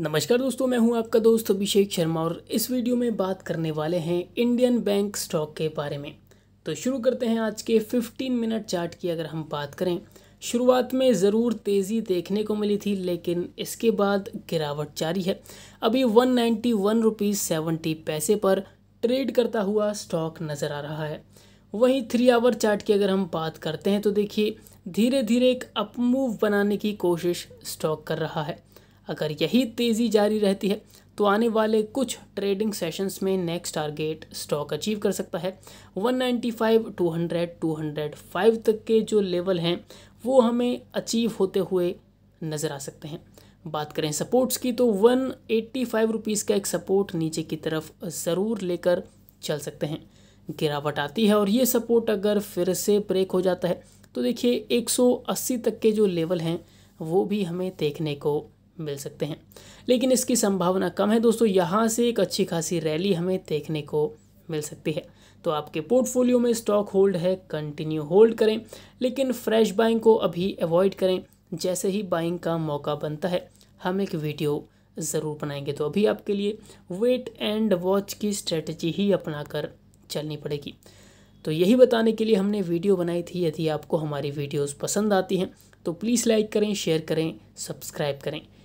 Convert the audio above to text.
नमस्कार दोस्तों मैं हूं आपका दोस्त अभिषेक शर्मा और इस वीडियो में बात करने वाले हैं इंडियन बैंक स्टॉक के बारे में तो शुरू करते हैं आज के 15 मिनट चार्ट की अगर हम बात करें शुरुआत में ज़रूर तेज़ी देखने को मिली थी लेकिन इसके बाद गिरावट जारी है अभी one ninety one rupees seventy paise पर ट्रेड करता हुआ स्टॉक नज़र आ रहा है वहीं थ्री आवर चार्ट की अगर हम बात करते हैं तो देखिए धीरे धीरे एक अपमूव बनाने की कोशिश स्टॉक कर रहा है अगर यही तेज़ी जारी रहती है तो आने वाले कुछ ट्रेडिंग सेशंस में नेक्स्ट टारगेट स्टॉक अचीव कर सकता है 195, 200, 205 तक के जो लेवल हैं वो हमें अचीव होते हुए नज़र आ सकते हैं बात करें सपोर्ट्स की तो वन एट्टी फाइव रुपीज़ का एक सपोर्ट नीचे की तरफ ज़रूर लेकर चल सकते हैं गिरावट आती है और ये सपोर्ट अगर फिर से ब्रेक हो जाता है तो देखिए 180 तक के जो लेवल हैं वो भी हमें देखने को मिल सकते हैं लेकिन इसकी संभावना कम है दोस्तों यहाँ से एक अच्छी खासी रैली हमें देखने को मिल सकती है तो आपके पोर्टफोलियो में स्टॉक होल्ड है कंटिन्यू होल्ड करें लेकिन फ्रेश बाइंग को अभी अवॉइड करें जैसे ही बाइंग का मौका बनता है हम एक वीडियो ज़रूर बनाएंगे तो अभी आपके लिए वेट एंड वॉच की स्ट्रेटजी ही अपना कर चलनी पड़ेगी तो यही बताने के लिए हमने वीडियो बनाई थी यदि आपको हमारी वीडियोस पसंद आती हैं तो प्लीज़ लाइक करें शेयर करें सब्सक्राइब करें